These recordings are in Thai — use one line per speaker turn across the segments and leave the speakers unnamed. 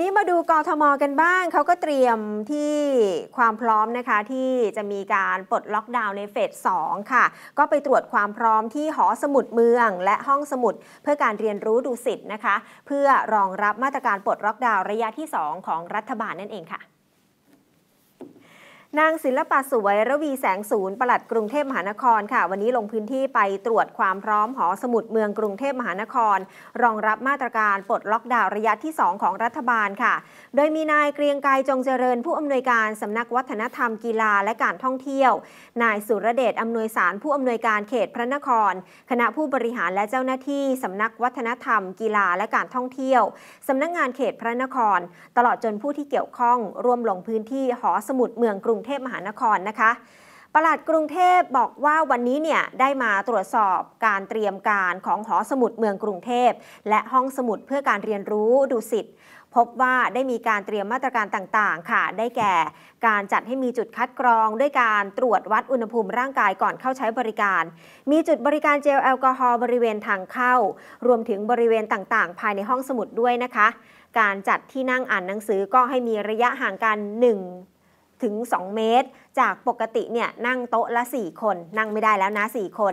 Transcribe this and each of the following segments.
นี้มาดูกรทมกันบ้าง เขาก็เตรียมที่ความพร้อมนะคะที่จะมีการปลดล็อกดาวน์ในเฟส 2 ค่ะ ก็ไปตรวจความพร้อมที่หอสมุดเมืองและห้องสมุดเพื่อการเรียนรู้ดูสิทธ์นะคะ เพื่อรองรับมาตรการปลดล็อกดาวน์ระยะที่ 2 ของรัฐบาลนั่นเองค่ะนางศิลปะสวยระวีแสงศูนย์ปลัดกรุงเทพมหานครค่ะ วันนี้ลงพื้นที่ไปตรวจความพร้อมหอสมุดเมืองกรุงเทพมหานคร รองรับมาตรการปลดล็อกดาวน์ระยะที่ 2 ของรัฐบาลค่ะ โดยมีนายเกรียงไกรจงเจริญ ผู้อำนวยการสำนักวัฒนธรรมกีฬาและการท่องเที่ยว นายสุรเดชอำนวยสารผู้อำนวยการเขตพระนคร คณะผู้บริหารและเจ้าหน้าที่สำนักวัฒนธรรม กีฬาและการท่องเที่ยว สำนักงานเขตพระนคร ตลอดจนผู้ที่เกี่ยวข้องร่วมลงพื้นที่หอสมุดเมืองกรุงรุงเทพมหานครนะคะ ประหลัดกรุงเทพบอกว่าวันนี้เนี่ยได้มาตรวจสอบการเตรียมการของหอสมุดเมืองกรุงเทพและห้องสมุดเพื่อการเรียนรู้ดูสิทธิ์พบว่าได้มีการเตรียมมาตรการต่างๆ ค่ะ ได้แก่ การจัดให้มีจุดคัดกรอง ด้วยการตรวจวัดอุณหภูมิร่างกายก่อนเข้าใช้บริการ มีจุดบริการเจลแอลกอฮอล์บริเวณทางเข้า รวมถึงบริเวณต่างๆ ภายในห้องสมุดด้วยนะคะ การจัดที่นั่งอ่านหนังสือก็ให้มีระยะห่างกัน 1ถึง 2 เมตร จากปกติเนี่ยนั่งโต๊ะละ 4 คน นั่งไม่ได้แล้วนะ 4 คน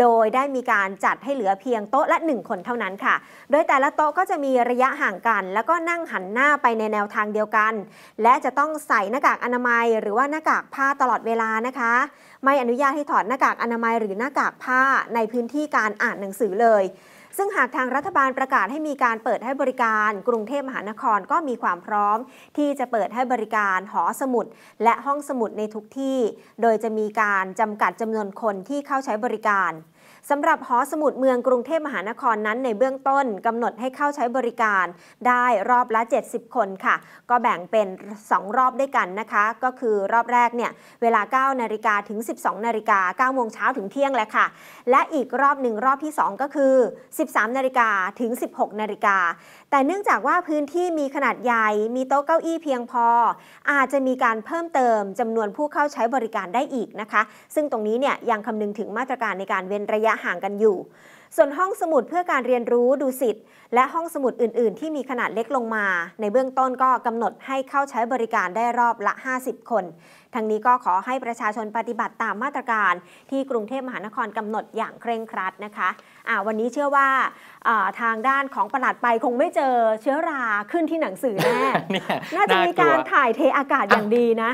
โดยได้มีการจัดให้เหลือเพียงโต๊ะละ 1 คนเท่านั้นค่ะ โดยแต่ละโต๊ะก็จะมีระยะห่างกัน แล้วก็นั่งหันหน้าไปในแนวทางเดียวกัน และจะต้องใส่หน้ากากอนามัย หรือว่าหน้ากากผ้าตลอดเวลานะคะ ไม่อนุญาตให้ถอดหน้ากากอนามัยหรือหน้ากากผ้าในพื้นที่การอ่านหนังสือเลยซึ่งหากทางรัฐบาลประกาศให้มีการเปิดให้บริการ กรุงเทพมหานครก็มีความพร้อม ที่จะเปิดให้บริการหอสมุดและห้องสมุดในทุกที่ โดยจะมีการจำกัดจำนวนคนที่เข้าใช้บริการสำหรับหอสมุดเมืองกรุงเทพมหานครนั้นในเบื้องต้นกำหนดให้เข้าใช้บริการได้รอบละ 70 คนค่ะ ก็แบ่งเป็น 2 รอบด้วยกันนะคะ ก็คือรอบแรกเนี่ยเวลา 9นาฬิกาถึง 12นาฬิกา9โมงเช้าถึงเที่ยงแหละค่ะ และอีกรอบหนึ่งรอบที่ 2 ก็คือ 13นาฬิกาถึง 16นาฬิกาแต่เนื่องจากว่าพื้นที่มีขนาดใหญ่ มีโต๊ะเก้าอี้เพียงพอ อาจจะมีการเพิ่มเติมจำนวนผู้เข้าใช้บริการได้อีกนะคะ ซึ่งตรงนี้เนี่ยยังคำนึงถึงมาตรการในการเว้นระระยะห่างกันอยู่ ส่วนห้องสมุดเพื่อการเรียนรู้ดูสิทธิ์ และห้องสมุดอื่น ๆ ที่มีขนาดเล็กลงมา ในเบื้องต้นก็กำหนดให้เข้าใช้บริการได้รอบละ 50 คน ทั้งนี้ก็ขอให้ประชาชนปฏิบัติตามมาตรการ ที่กรุงเทพมหานครกำหนดอย่างเคร่งครัดนะคะ วันนี้เชื่อว่าทางด้านของประหลัดไปคงไม่เจอเชื้อราขึ้นที่หนังสือแน่ น่าจะมีการถ่ายเทอากาศอย่างดีนะ